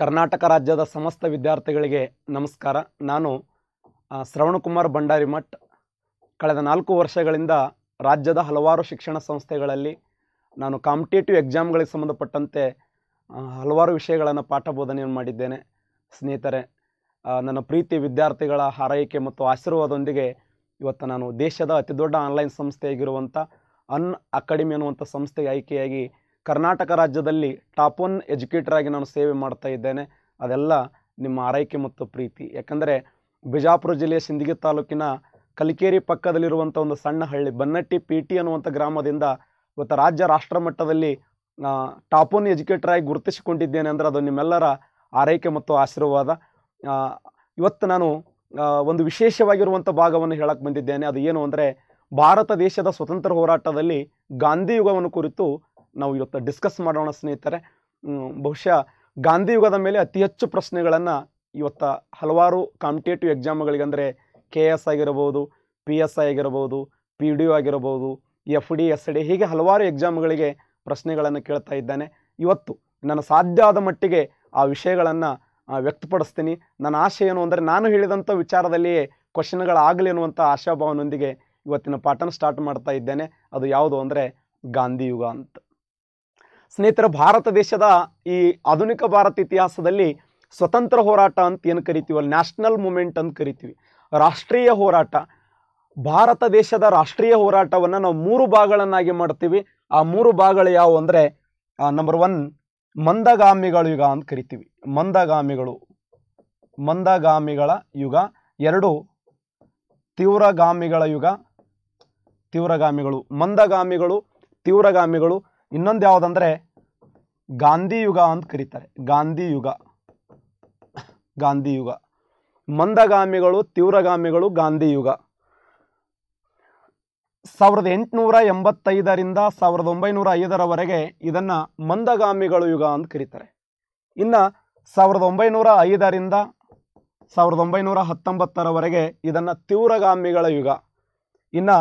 ಕರ್ನಾಟಕ ರಾಜ್ಯದ ಸಮಸ್ತ ವಿದ್ಯಾರ್ಥಿಗಳಿಗೆ ನಮಸ್ಕಾರ ನಾನು ಶ್ರವಣಕುಮಾರ್ ಭಂಡಾರಿ ಮಠ್ ಕಳೆದ ನಾಲ್ಕು ವರ್ಷಗಳಿಂದ ರಾಜ್ಯದ ಹಲವಾರು ಶಿಕ್ಷಣ ಸಂಸ್ಥೆಗಳಲ್ಲಿ ನಾನು ಕಾಂಪಿಟೇಟಿವ್ ಎಕ್ಸಾಮ್ಗಳಿಗೆ ಸಂಬಂಧಪಟ್ಟಂತೆ ಹಲವಾರು ವಿಷಯಗಳನ್ನು ಪಾಠ ಬೋಧನೆಯನ್ನು ಮಾಡಿದ್ದೇನೆ ಸ್ನೇಹಿತರೆ ನನ್ನ ಪ್ರೀತಿ ವಿದ್ಯಾರ್ಥಿಗಳ ಹಾರೈಕೆ ಮತ್ತು ಆಶೀರ್ವಾದದೊಂದಿಗೆ ಇವತ್ತು ನಾನು ದೇಶದ ಅತಿದೊಡ್ಡ ಆನ್ಲೈನ್ ಸಂಸ್ಥೆಯಾಗಿರುವಂಥ ಅನ್ ಅಕಾಡೆಮಿ ಅನ್ನುವಂಥ ಸಂಸ್ಥೆಗೆ ಆಯ್ಕೆಯಾಗಿ ಕರ್ನಾಟಕ ರಾಜ್ಯದಲ್ಲಿ ಟಾಪ್ ಒನ್ ಆಗಿ ನಾನು ಸೇವೆ ಮಾಡ್ತಾ ಇದ್ದೇನೆ ಅದೆಲ್ಲ ನಿಮ್ಮ ಆರೈಕೆ ಮತ್ತು ಪ್ರೀತಿ ಯಾಕಂದರೆ ಬಿಜಾಪುರ ಜಿಲ್ಲೆಯ ಸಿಂದಗಿ ತಾಲೂಕಿನ ಕಲಿಕೇರಿ ಪಕ್ಕದಲ್ಲಿರುವಂಥ ಒಂದು ಸಣ್ಣ ಹಳ್ಳಿ ಬನ್ನಟ್ಟಿ ಪಿ ಟಿ ಅನ್ನುವಂಥ ಗ್ರಾಮದಿಂದ ಇವತ್ತು ರಾಜ್ಯ ರಾಷ್ಟ್ರ ಮಟ್ಟದಲ್ಲಿ ಟಾಪ್ ಒನ್ ಆಗಿ ಗುರುತಿಸಿಕೊಂಡಿದ್ದೇನೆ ಅಂದರೆ ಅದು ನಿಮ್ಮೆಲ್ಲರ ಆರೈಕೆ ಮತ್ತು ಆಶೀರ್ವಾದ ಇವತ್ತು ನಾನು ಒಂದು ವಿಶೇಷವಾಗಿರುವಂಥ ಭಾಗವನ್ನು ಹೇಳಕ್ಕೆ ಬಂದಿದ್ದೇನೆ ಅದು ಏನು ಅಂದರೆ ಭಾರತ ದೇಶದ ಸ್ವತಂತ್ರ ಹೋರಾಟದಲ್ಲಿ ಗಾಂಧಿ ಯುಗವನ್ನು ಕುರಿತು ನಾವು ಇವತ್ತು ಡಿಸ್ಕಸ್ ಮಾಡೋಣ ಸ್ನೇಹಿತರೆ ಬಹುಶಃ ಗಾಂಧಿ ಯುಗದ ಮೇಲೆ ಅತಿ ಹೆಚ್ಚು ಪ್ರಶ್ನೆಗಳನ್ನು ಇವತ್ತು ಹಲವಾರು ಕಾಂಪಿಟೇಟಿವ್ ಎಕ್ಸಾಮ್ಗಳಿಗಂದರೆ ಕೆ ಎಸ್ ಆಗಿರ್ಬೋದು ಪಿ ಎಸ್ ಐ ಆಗಿರ್ಬೋದು ಪಿ ಡಿ ಯು ಆಗಿರ್ಬೋದು ಎಫ್ ಡಿ ಎಸ್ ಡಿ ಹೀಗೆ ಹಲವಾರು ಎಕ್ಸಾಮ್ಗಳಿಗೆ ಪ್ರಶ್ನೆಗಳನ್ನು ಕೇಳ್ತಾ ಇದ್ದಾನೆ ಇವತ್ತು ನಾನು ಸಾಧ್ಯ ಆದ ಮಟ್ಟಿಗೆ ಆ ವಿಷಯಗಳನ್ನು ವ್ಯಕ್ತಪಡಿಸ್ತೀನಿ ನನ್ನ ಆಶೆ ಏನು ಅಂದರೆ ನಾನು ಹೇಳಿದಂಥ ವಿಚಾರದಲ್ಲಿಯೇ ಕ್ವಶನ್ಗಳಾಗಲಿ ಅನ್ನುವಂಥ ಆಶಾಭಾವನೊಂದಿಗೆ ಇವತ್ತಿನ ಪಾಠನ ಸ್ಟಾರ್ಟ್ ಮಾಡ್ತಾ ಇದ್ದೇನೆ ಅದು ಯಾವುದು ಅಂದರೆ ಗಾಂಧಿ ಯುಗ ಅಂತ ಸ್ನೇಹಿತರ ಭಾರತ ದೇಶದ ಈ ಆಧುನಿಕ ಭಾರತ ಇತಿಹಾಸದಲ್ಲಿ ಸ್ವತಂತ್ರ ಹೋರಾಟ ಅಂತ ಏನು ಕರಿತೀವಲ್ಲ ನ್ಯಾಷನಲ್ ಮೂಮೆಂಟ್ ಅಂತ ಕರಿತೀವಿ ರಾಷ್ಟ್ರೀಯ ಹೋರಾಟ ಭಾರತ ದೇಶದ ರಾಷ್ಟ್ರೀಯ ಹೋರಾಟವನ್ನು ನಾವು ಮೂರು ಭಾಗಗಳನ್ನಾಗಿ ಮಾಡ್ತೀವಿ ಆ ಮೂರು ಭಾಗಗಳು ಯಾವುವು ಅಂದರೆ ನಂಬರ್ ಒನ್ ಮಂದಗಾಮಿಗಳು ಯುಗ ಅಂತ ಕರಿತೀವಿ ಮಂದಗಾಮಿಗಳು ಮಂದಗಾಮಿಗಳ ಯುಗ ಎರಡು ತೀವ್ರಗಾಮಿಗಳ ಯುಗ ತೀವ್ರಗಾಮಿಗಳು ಮಂದಗಾಮಿಗಳು ತೀವ್ರಗಾಮಿಗಳು ಇನ್ನೊಂದು ಯಾವುದಂದ್ರೆ ಗಾಂಧಿ ಯುಗ ಅಂತ ಕರೀತಾರೆ ಗಾಂಧಿ ಯುಗ ಗಾಂಧಿ ಯುಗ ಮಂದಗಾಮಿಗಳು ತೀವ್ರಗಾಮಿಗಳು ಗಾಂಧಿ ಯುಗ ಸಾವಿರದ ಎಂಟುನೂರ ಎಂಬತ್ತೈದರಿಂದ ಸಾವಿರದ ಒಂಬೈನೂರ ಐದರವರೆಗೆ ಇದನ್ನು ಮಂದಗಾಮಿಗಳು ಯುಗ ಅಂತ ಕರೀತಾರೆ ಇನ್ನು ಸಾವಿರದ ಒಂಬೈನೂರ ಐದರಿಂದ ಸಾವಿರದ ಒಂಬೈನೂರ ಹತ್ತೊಂಬತ್ತರವರೆಗೆ ಇದನ್ನು ತೀವ್ರಗಾಮಿಗಳ ಯುಗ ಇನ್ನು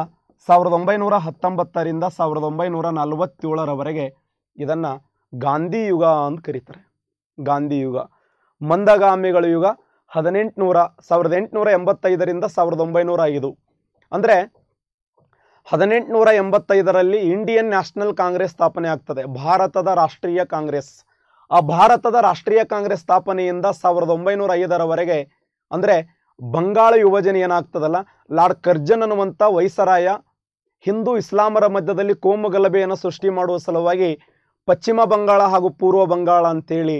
ಸಾವಿರದ ಒಂಬೈನೂರ ಹತ್ತೊಂಬತ್ತರಿಂದ ಸಾವಿರದ ಒಂಬೈನೂರ ನಲವತ್ತೇಳರವರೆಗೆ ಇದನ್ನು ಗಾಂಧಿ ಯುಗ ಅಂತ ಕರೀತಾರೆ ಗಾಂಧಿ ಯುಗ ಮಂದಗಾಮಿಗಳ ಯುಗ ಹದಿನೆಂಟುನೂರ ಸಾವಿರದ ಎಂಟುನೂರ ಎಂಬತ್ತೈದರಿಂದ ಸಾವಿರದ ಒಂಬೈನೂರ ಐದು ಅಂದರೆ ಹದಿನೆಂಟುನೂರ ಎಂಬತ್ತೈದರಲ್ಲಿ ಇಂಡಿಯನ್ ನ್ಯಾಷನಲ್ ಕಾಂಗ್ರೆಸ್ ಸ್ಥಾಪನೆ ಆಗ್ತದೆ ಭಾರತದ ರಾಷ್ಟ್ರೀಯ ಕಾಂಗ್ರೆಸ್ ಆ ಭಾರತದ ರಾಷ್ಟ್ರೀಯ ಕಾಂಗ್ರೆಸ್ ಸ್ಥಾಪನೆಯಿಂದ ಸಾವಿರದ ಒಂಬೈನೂರ ಐದರವರೆಗೆ ಅಂದರೆ ಬಂಗಾಳ ಯುವಜನ ಏನಾಗ್ತದಲ್ಲ ಲಾರ್ಡ್ ಕರ್ಜನ್ ಅನ್ನುವಂಥ ವೈಸರಾಯ ಹಿಂದೂ ಇಸ್ಲಾಮರ ಮಧ್ಯದಲ್ಲಿ ಕೋಮುಗಲಭೆಯನ್ನು ಸೃಷ್ಟಿ ಮಾಡುವ ಸಲುವಾಗಿ ಪಶ್ಚಿಮ ಬಂಗಾಳ ಹಾಗೂ ಪೂರ್ವ ಬಂಗಾಳ ಅಂತೇಳಿ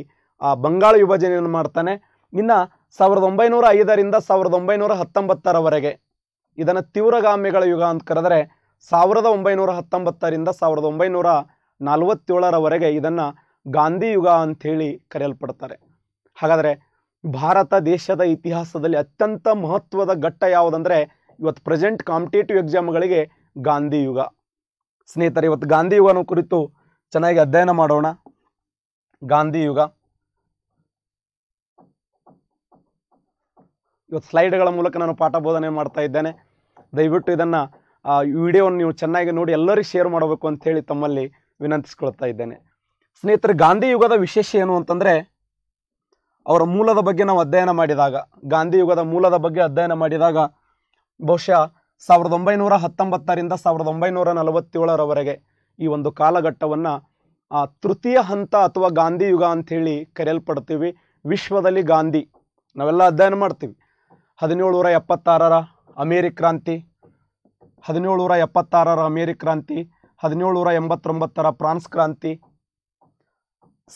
ಆ ಬಂಗಾಳ ವಿಭಜನೆಯನ್ನು ಮಾಡ್ತಾನೆ ಇನ್ನು ಸಾವಿರದ ಒಂಬೈನೂರ ಐದರಿಂದ ಸಾವಿರದ ಒಂಬೈನೂರ ಹತ್ತೊಂಬತ್ತರವರೆಗೆ ಇದನ್ನು ತೀವ್ರಗಾಮಿಗಳ ಯುಗ ಅಂತ ಕರೆದರೆ ಸಾವಿರದ ಒಂಬೈನೂರ ಹತ್ತೊಂಬತ್ತರಿಂದ ಸಾವಿರದ ಒಂಬೈನೂರ ನಲವತ್ತೇಳರವರೆಗೆ ಇದನ್ನು ಗಾಂಧಿ ಯುಗ ಅಂಥೇಳಿ ಕರೆಯಲ್ಪಡ್ತಾರೆ ಹಾಗಾದರೆ ಭಾರತ ದೇಶದ ಇತಿಹಾಸದಲ್ಲಿ ಅತ್ಯಂತ ಮಹತ್ವದ ಘಟ್ಟ ಯಾವುದಂದರೆ ಇವತ್ತು ಪ್ರೆಸೆಂಟ್ ಕಾಂಪಿಟೇಟಿವ್ ಎಕ್ಸಾಮ್ಗಳಿಗೆ ಗಾಂಧಿ ಯುಗ ಸ್ನೇಹಿತರೆ ಇವತ್ತು ಗಾಂಧಿ ಯುಗ ಕುರಿತು ಚೆನ್ನಾಗಿ ಅಧ್ಯಯನ ಮಾಡೋಣ ಗಾಂಧಿ ಯುಗ ಇವತ್ತು ಸ್ಲೈಡ್ಗಳ ಮೂಲಕ ನಾನು ಪಾಠ ಬೋಧನೆ ಮಾಡ್ತಾ ಇದ್ದೇನೆ ದಯವಿಟ್ಟು ಇದನ್ನು ವಿಡಿಯೋವನ್ನು ನೀವು ಚೆನ್ನಾಗಿ ನೋಡಿ ಎಲ್ಲರಿಗೂ ಶೇರ್ ಮಾಡಬೇಕು ಅಂತ ಹೇಳಿ ತಮ್ಮಲ್ಲಿ ವಿನಂತಿಸ್ಕೊಳ್ತಾ ಇದ್ದೇನೆ ಸ್ನೇಹಿತರೆ ಗಾಂಧಿ ಯುಗದ ವಿಶೇಷ ಏನು ಅಂತಂದ್ರೆ ಅವರ ಮೂಲದ ಬಗ್ಗೆ ನಾವು ಅಧ್ಯಯನ ಮಾಡಿದಾಗ ಗಾಂಧಿ ಯುಗದ ಮೂಲದ ಬಗ್ಗೆ ಅಧ್ಯಯನ ಮಾಡಿದಾಗ ಬಹುಶಃ ಸಾವಿರದ ಒಂಬೈನೂರ ಹತ್ತೊಂಬತ್ತರಿಂದ ಸಾವಿರದ ಒಂಬೈನೂರ ನಲವತ್ತೇಳರವರೆಗೆ ಈ ಒಂದು ಕಾಲಘಟ್ಟವನ್ನು ತೃತೀಯ ಹಂತ ಅಥವಾ ಗಾಂಧಿ ಯುಗ ಅಂಥೇಳಿ ಕರೆಯಲ್ಪಡ್ತೀವಿ ವಿಶ್ವದಲ್ಲಿ ಗಾಂಧಿ ನಾವೆಲ್ಲ ಅಧ್ಯಯನ ಮಾಡ್ತೀವಿ ಹದಿನೇಳುನೂರ ಎಪ್ಪತ್ತಾರರ ಅಮೇರಿ ಕ್ರಾಂತಿ ಹದಿನೇಳುನೂರ ಎಪ್ಪತ್ತಾರರ ಅಮೇರಿ ಕ್ರಾಂತಿ ಹದಿನೇಳುನೂರ ಎಂಬತ್ತೊಂಬತ್ತರ ಫ್ರಾನ್ಸ್ ಕ್ರಾಂತಿ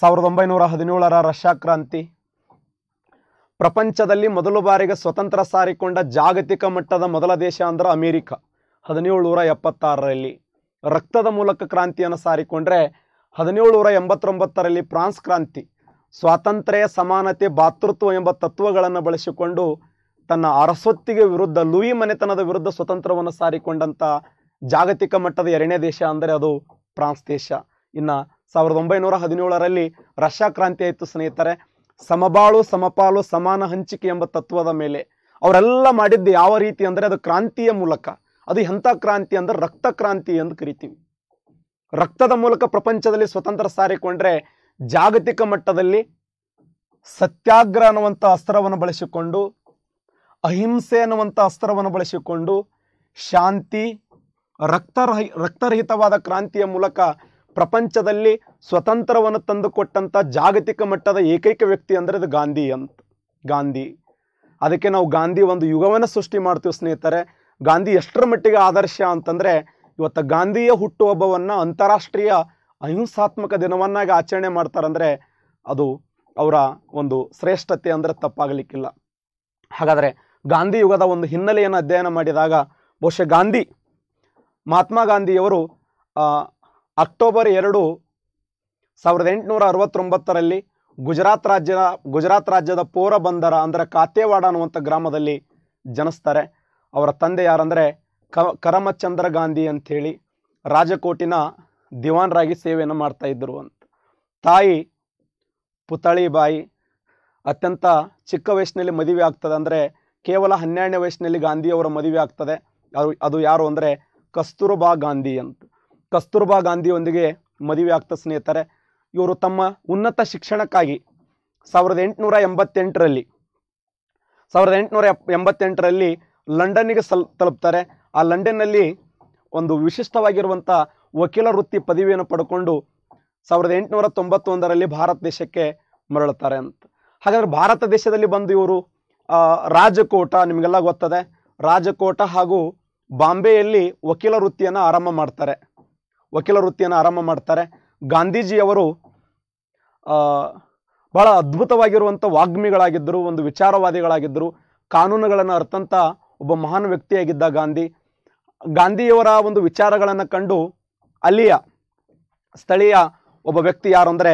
ಸಾವಿರದ ಒಂಬೈನೂರ ಹದಿನೇಳರ ರಷ್ಯಾ ಕ್ರಾಂತಿ ಪ್ರಪಂಚದಲ್ಲಿ ಮೊದಲ ಬಾರಿಗೆ ಸ್ವತಂತ್ರ ಸಾರಿಕೊಂಡ ಜಾಗತಿಕ ಮಟ್ಟದ ಮೊದಲ ದೇಶ ಅಂದ್ರೆ ಅಮೇರಿಕ ನೂರ ಎಪ್ಪತ್ತಾರರಲ್ಲಿ ರಕ್ತದ ಮೂಲಕ ಕ್ರಾಂತಿಯನ್ನು ಸಾರಿಕೊಂಡ್ರೆ ನೂರ ಎಂಬತ್ತೊಂಬತ್ತರಲ್ಲಿ ಫ್ರಾನ್ಸ್ ಕ್ರಾಂತಿ ಸ್ವಾತಂತ್ರ್ಯ ಸಮಾನತೆ ಭಾತೃತ್ವ ಎಂಬ ತತ್ವಗಳನ್ನು ಬಳಸಿಕೊಂಡು ತನ್ನ ಅರಸೊತ್ತಿಗೆ ವಿರುದ್ಧ ಲೂಯಿ ಮನೆತನದ ವಿರುದ್ಧ ಸ್ವತಂತ್ರವನ್ನು ಸಾರಿಕೊಂಡಂಥ ಜಾಗತಿಕ ಮಟ್ಟದ ಎರಡನೇ ದೇಶ ಅಂದರೆ ಅದು ಫ್ರಾನ್ಸ್ ದೇಶ ಇನ್ನು ಸಾವಿರದ ಒಂಬೈನೂರ ಹದಿನೇಳರಲ್ಲಿ ರಷ್ಯಾ ಕ್ರಾಂತಿ ಆಯಿತು ಸ್ನೇಹಿತರೆ ಸಮಬಾಳು ಸಮಪಾಲು ಸಮಾನ ಹಂಚಿಕೆ ಎಂಬ ತತ್ವದ ಮೇಲೆ ಅವರೆಲ್ಲ ಮಾಡಿದ್ದು ಯಾವ ರೀತಿ ಅಂದರೆ ಅದು ಕ್ರಾಂತಿಯ ಮೂಲಕ ಅದು ಎಂಥ ಕ್ರಾಂತಿ ಅಂದರೆ ರಕ್ತ ಕ್ರಾಂತಿ ಎಂದು ಕರಿತೀವಿ ರಕ್ತದ ಮೂಲಕ ಪ್ರಪಂಚದಲ್ಲಿ ಸ್ವತಂತ್ರ ಸಾರಿಕೊಂಡ್ರೆ ಜಾಗತಿಕ ಮಟ್ಟದಲ್ಲಿ ಸತ್ಯಾಗ್ರಹ ಅನ್ನುವಂಥ ಅಸ್ತ್ರವನ್ನು ಬಳಸಿಕೊಂಡು ಅಹಿಂಸೆ ಅನ್ನುವಂಥ ಅಸ್ತ್ರವನ್ನು ಬಳಸಿಕೊಂಡು ಶಾಂತಿ ರಕ್ತರಹಿ ರಕ್ತರಹಿತವಾದ ಕ್ರಾಂತಿಯ ಮೂಲಕ ಪ್ರಪಂಚದಲ್ಲಿ ಸ್ವತಂತ್ರವನ್ನು ತಂದುಕೊಟ್ಟಂಥ ಜಾಗತಿಕ ಮಟ್ಟದ ಏಕೈಕ ವ್ಯಕ್ತಿ ಅಂದರೆ ಅದು ಗಾಂಧಿ ಅಂತ ಗಾಂಧಿ ಅದಕ್ಕೆ ನಾವು ಗಾಂಧಿ ಒಂದು ಯುಗವನ್ನು ಸೃಷ್ಟಿ ಮಾಡ್ತೀವಿ ಸ್ನೇಹಿತರೆ ಗಾಂಧಿ ಎಷ್ಟರ ಮಟ್ಟಿಗೆ ಆದರ್ಶ ಅಂತಂದರೆ ಇವತ್ತು ಗಾಂಧಿಯ ಹುಟ್ಟುಹಬ್ಬವನ್ನು ಅಂತಾರಾಷ್ಟ್ರೀಯ ಅಹಿಂಸಾತ್ಮಕ ದಿನವನ್ನಾಗಿ ಆಚರಣೆ ಮಾಡ್ತಾರಂದರೆ ಅದು ಅವರ ಒಂದು ಶ್ರೇಷ್ಠತೆ ಅಂದರೆ ತಪ್ಪಾಗಲಿಕ್ಕಿಲ್ಲ ಹಾಗಾದರೆ ಗಾಂಧಿ ಯುಗದ ಒಂದು ಹಿನ್ನೆಲೆಯನ್ನು ಅಧ್ಯಯನ ಮಾಡಿದಾಗ ಬಹುಶಃ ಗಾಂಧಿ ಮಹಾತ್ಮ ಗಾಂಧಿಯವರು ಅಕ್ಟೋಬರ್ ಎರಡು ಸಾವಿರದ ಎಂಟುನೂರ ಅರವತ್ತೊಂಬತ್ತರಲ್ಲಿ ಗುಜರಾತ್ ರಾಜ್ಯದ ಗುಜರಾತ್ ರಾಜ್ಯದ ಪೋರಬಂದರ ಅಂದರೆ ಕಾತೇವಾಡ ಅನ್ನುವಂಥ ಗ್ರಾಮದಲ್ಲಿ ಜನಿಸ್ತಾರೆ ಅವರ ತಂದೆ ಯಾರಂದರೆ ಕ ಕರಮಚಂದ್ರ ಗಾಂಧಿ ಅಂಥೇಳಿ ರಾಜಕೋಟಿನ ದಿವಾನ್ರಾಗಿ ಸೇವೆಯನ್ನು ಇದ್ದರು ಅಂತ ತಾಯಿ ಪುತಳಿ ಬಾಯಿ ಅತ್ಯಂತ ಚಿಕ್ಕ ವಯಸ್ಸಿನಲ್ಲಿ ಮದುವೆ ಆಗ್ತದೆ ಅಂದರೆ ಕೇವಲ ಹನ್ನೆರಡನೇ ವಯಸ್ಸಿನಲ್ಲಿ ಗಾಂಧಿಯವರ ಮದುವೆ ಆಗ್ತದೆ ಅದು ಯಾರು ಅಂದರೆ ಕಸ್ತೂರಬಾ ಗಾಂಧಿ ಅಂತ ಕಸ್ತೂರ್ಬಾ ಗಾಂಧಿಯೊಂದಿಗೆ ಮದುವೆ ಆಗ್ತಾ ಸ್ನೇಹಿತರೆ ಇವರು ತಮ್ಮ ಉನ್ನತ ಶಿಕ್ಷಣಕ್ಕಾಗಿ ಸಾವಿರದ ಎಂಟುನೂರ ಎಂಬತ್ತೆಂಟರಲ್ಲಿ ಸಾವಿರದ ಎಂಟುನೂರ ಎಂಬತ್ತೆಂಟರಲ್ಲಿ ಲಂಡನ್ನಿಗೆ ಸಲ್ ತಲುಪ್ತಾರೆ ಆ ಲಂಡನ್ನಲ್ಲಿ ಒಂದು ವಿಶಿಷ್ಟವಾಗಿರುವಂಥ ವಕೀಲ ವೃತ್ತಿ ಪದವಿಯನ್ನು ಪಡ್ಕೊಂಡು ಸಾವಿರದ ಎಂಟುನೂರ ತೊಂಬತ್ತೊಂದರಲ್ಲಿ ಭಾರತ ದೇಶಕ್ಕೆ ಮರಳುತ್ತಾರೆ ಅಂತ ಹಾಗಾದರೆ ಭಾರತ ದೇಶದಲ್ಲಿ ಬಂದು ಇವರು ರಾಜಕೋಟ ನಿಮಗೆಲ್ಲ ಗೊತ್ತದೆ ರಾಜಕೋಟ ಹಾಗೂ ಬಾಂಬೆಯಲ್ಲಿ ವಕೀಲ ವೃತ್ತಿಯನ್ನು ಆರಂಭ ಮಾಡ್ತಾರೆ ವಕೀಲ ವೃತ್ತಿಯನ್ನು ಆರಂಭ ಮಾಡ್ತಾರೆ ಗಾಂಧೀಜಿಯವರು ಬಹಳ ಅದ್ಭುತವಾಗಿರುವಂಥ ವಾಗ್ಮಿಗಳಾಗಿದ್ದರು ಒಂದು ವಿಚಾರವಾದಿಗಳಾಗಿದ್ದರು ಕಾನೂನುಗಳನ್ನು ಅರ್ಥಂತ ಒಬ್ಬ ಮಹಾನ್ ವ್ಯಕ್ತಿಯಾಗಿದ್ದ ಗಾಂಧಿ ಗಾಂಧಿಯವರ ಒಂದು ವಿಚಾರಗಳನ್ನು ಕಂಡು ಅಲ್ಲಿಯ ಸ್ಥಳೀಯ ಒಬ್ಬ ವ್ಯಕ್ತಿ ಯಾರು ಅಂದರೆ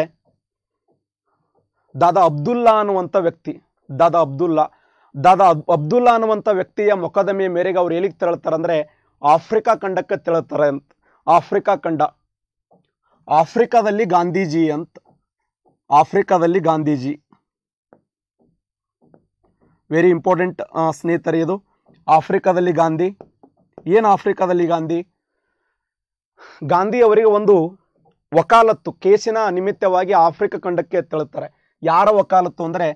ದಾದಾ ಅಬ್ದುಲ್ಲಾ ಅನ್ನುವಂಥ ವ್ಯಕ್ತಿ ದಾದಾ ಅಬ್ದುಲ್ಲಾ ದಾದಾ ಅಬ್ ಅಬ್ದುಲ್ಲಾ ಅನ್ನುವಂಥ ವ್ಯಕ್ತಿಯ ಮೊಕದ್ದಮೆಯ ಮೇರೆಗೆ ಅವ್ರು ಎಲ್ಲಿಗೆ ತೆರಳ್ತಾರೆ ಅಂದರೆ ಆಫ್ರಿಕಾ ಖಂಡಕ್ಕೆ ತೆರಳ್ತಾರೆ ಅಂತ ಆಫ್ರಿಕಾ ಖಂಡ ಆಫ್ರಿಕಾದಲ್ಲಿ ಗಾಂಧೀಜಿ ಅಂತ ಆಫ್ರಿಕಾದಲ್ಲಿ ಗಾಂಧೀಜಿ ವೆರಿ ಇಂಪಾರ್ಟೆಂಟ್ ಸ್ನೇಹಿತರ ಇದು ಆಫ್ರಿಕಾದಲ್ಲಿ ಗಾಂಧಿ ಏನು ಆಫ್ರಿಕಾದಲ್ಲಿ ಗಾಂಧಿ ಗಾಂಧಿ ಅವರಿಗೆ ಒಂದು ವಕಾಲತ್ತು ಕೇಸಿನ ನಿಮಿತ್ತವಾಗಿ ಆಫ್ರಿಕಾ ಖಂಡಕ್ಕೆ ತೆಳುತ್ತಾರೆ ಯಾರ ವಕಾಲತ್ತು ಅಂದರೆ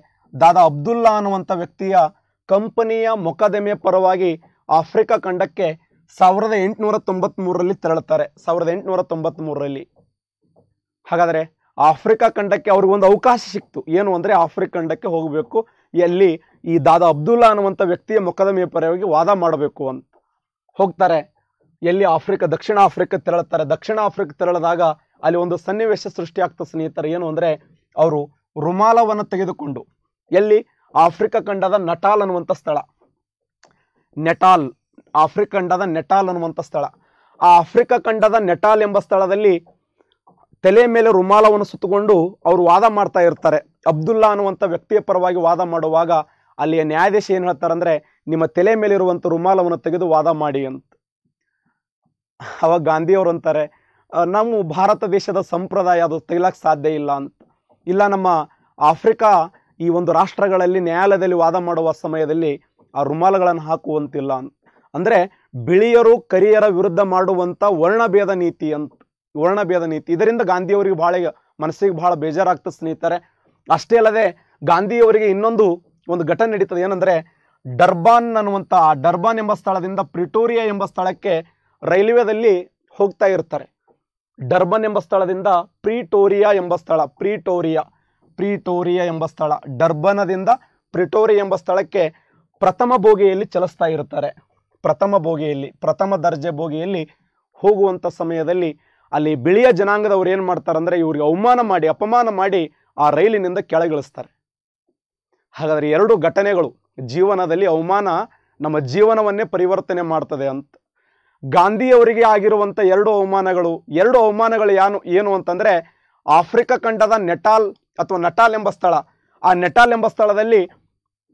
ದಾದಾ ಅಬ್ದುಲ್ಲಾ ಅನ್ನುವಂಥ ವ್ಯಕ್ತಿಯ ಕಂಪನಿಯ ಮೊಕದಮೆ ಪರವಾಗಿ ಆಫ್ರಿಕಾ ಖಂಡಕ್ಕೆ ಸಾವಿರದ ಎಂಟುನೂರ ತೊಂಬತ್ತ್ಮೂರರಲ್ಲಿ ತೆರಳುತ್ತಾರೆ ಸಾವಿರದ ಎಂಟುನೂರ ತೊಂಬತ್ತ್ಮೂರರಲ್ಲಿ ಹಾಗಾದರೆ ಆಫ್ರಿಕಾ ಖಂಡಕ್ಕೆ ಅವ್ರಿಗೊಂದು ಅವಕಾಶ ಸಿಕ್ತು ಏನು ಅಂದರೆ ಆಫ್ರಿಕಾ ಖಂಡಕ್ಕೆ ಹೋಗಬೇಕು ಎಲ್ಲಿ ಈ ದಾದಾ ಅಬ್ದುಲ್ಲಾ ಅನ್ನುವಂಥ ವ್ಯಕ್ತಿಯ ಮೊಕದಮೆಯ ಪರವಾಗಿ ವಾದ ಮಾಡಬೇಕು ಅಂತ ಹೋಗ್ತಾರೆ ಎಲ್ಲಿ ಆಫ್ರಿಕಾ ದಕ್ಷಿಣ ಆಫ್ರಿಕಾ ತೆರಳುತ್ತಾರೆ ದಕ್ಷಿಣ ಆಫ್ರಿಕಾ ತೆರಳಿದಾಗ ಅಲ್ಲಿ ಒಂದು ಸನ್ನಿವೇಶ ಸೃಷ್ಟಿಯಾಗ್ತಾ ಸ್ನೇಹಿತರೆ ಏನು ಅಂದರೆ ಅವರು ರುಮಾಲವನ್ನು ತೆಗೆದುಕೊಂಡು ಎಲ್ಲಿ ಆಫ್ರಿಕಾ ಖಂಡದ ನಟಾಲ್ ಅನ್ನುವಂಥ ಸ್ಥಳ ನೆಟಾಲ್ ಆಫ್ರಿಕಾ ಖಂಡದ ನೆಟಾಲ್ ಅನ್ನುವಂಥ ಸ್ಥಳ ಆ ಆಫ್ರಿಕಾ ಖಂಡದ ನೆಟಾಲ್ ಎಂಬ ಸ್ಥಳದಲ್ಲಿ ತಲೆ ಮೇಲೆ ರುಮಾಲವನ್ನು ಸುತ್ತುಕೊಂಡು ಅವರು ವಾದ ಮಾಡ್ತಾ ಇರ್ತಾರೆ ಅಬ್ದುಲ್ಲಾ ಅನ್ನುವಂಥ ವ್ಯಕ್ತಿಯ ಪರವಾಗಿ ವಾದ ಮಾಡುವಾಗ ಅಲ್ಲಿಯ ನ್ಯಾಯಾಧೀಶ ಏನು ಅಂದರೆ ನಿಮ್ಮ ತಲೆ ಮೇಲೆ ಇರುವಂಥ ರುಮಾಲವನ್ನು ತೆಗೆದು ವಾದ ಮಾಡಿ ಅಂತ ಅವಾಗ ಗಾಂಧಿಯವರು ಅಂತಾರೆ ನಾವು ಭಾರತ ದೇಶದ ಸಂಪ್ರದಾಯ ಅದು ತೆಗಲಕ್ಕೆ ಸಾಧ್ಯ ಇಲ್ಲ ಅಂತ ಇಲ್ಲ ನಮ್ಮ ಆಫ್ರಿಕಾ ಈ ಒಂದು ರಾಷ್ಟ್ರಗಳಲ್ಲಿ ನ್ಯಾಯಾಲಯದಲ್ಲಿ ವಾದ ಮಾಡುವ ಸಮಯದಲ್ಲಿ ಆ ರುಮಾಲುಗಳನ್ನು ಹಾಕುವಂತಿಲ್ಲ ಅಂತ ಅಂದರೆ ಬಿಳಿಯರು ಕರಿಯರ ವಿರುದ್ಧ ಮಾಡುವಂಥ ವರ್ಣಭೇದ ನೀತಿ ಅಂತ ವರ್ಣಭೇದ ನೀತಿ ಇದರಿಂದ ಗಾಂಧಿಯವರಿಗೆ ಭಾಳ ಮನಸ್ಸಿಗೆ ಭಾಳ ಬೇಜಾರಾಗ್ತದೆ ಸ್ನೇಹಿತರೆ ಅಷ್ಟೇ ಅಲ್ಲದೆ ಗಾಂಧಿಯವರಿಗೆ ಇನ್ನೊಂದು ಒಂದು ಘಟನೆ ನಡೀತದೆ ಏನಂದರೆ ಡರ್ಬಾನ್ ಅನ್ನುವಂಥ ಆ ಡರ್ಬಾನ್ ಎಂಬ ಸ್ಥಳದಿಂದ ಪ್ರಿಟೋರಿಯಾ ಎಂಬ ಸ್ಥಳಕ್ಕೆ ರೈಲ್ವೆದಲ್ಲಿ ಹೋಗ್ತಾ ಇರ್ತಾರೆ ಡರ್ಬನ್ ಎಂಬ ಸ್ಥಳದಿಂದ ಪ್ರಿಟೋರಿಯಾ ಎಂಬ ಸ್ಥಳ ಪ್ರಿಟೋರಿಯಾ ಪ್ರಿಟೋರಿಯಾ ಎಂಬ ಸ್ಥಳ ಡರ್ಬನದಿಂದ ಪ್ರಿಟೋರಿಯಾ ಎಂಬ ಸ್ಥಳಕ್ಕೆ ಪ್ರಥಮ ಬೋಗಿಯಲ್ಲಿ ಚಲಿಸ್ತಾ ಇರ್ತಾರೆ ಪ್ರಥಮ ಬೋಗಿಯಲ್ಲಿ ಪ್ರಥಮ ದರ್ಜೆ ಬೋಗಿಯಲ್ಲಿ ಹೋಗುವಂಥ ಸಮಯದಲ್ಲಿ ಅಲ್ಲಿ ಬಿಳಿಯ ಜನಾಂಗದವ್ರು ಏನು ಮಾಡ್ತಾರೆ ಅಂದರೆ ಇವ್ರಿಗೆ ಅವಮಾನ ಮಾಡಿ ಅಪಮಾನ ಮಾಡಿ ಆ ರೈಲಿನಿಂದ ಕೆಳಗಿಳಿಸ್ತಾರೆ ಹಾಗಾದರೆ ಎರಡು ಘಟನೆಗಳು ಜೀವನದಲ್ಲಿ ಅವಮಾನ ನಮ್ಮ ಜೀವನವನ್ನೇ ಪರಿವರ್ತನೆ ಮಾಡ್ತದೆ ಅಂತ ಗಾಂಧಿಯವರಿಗೆ ಆಗಿರುವಂಥ ಎರಡು ಅವಮಾನಗಳು ಎರಡು ಅವಮಾನಗಳು ಯಾನು ಏನು ಅಂತಂದರೆ ಆಫ್ರಿಕಾ ಖಂಡದ ನೆಟಾಲ್ ಅಥವಾ ನಟಾಲ್ ಎಂಬ ಸ್ಥಳ ಆ ನೆಟಾಲ್ ಎಂಬ ಸ್ಥಳದಲ್ಲಿ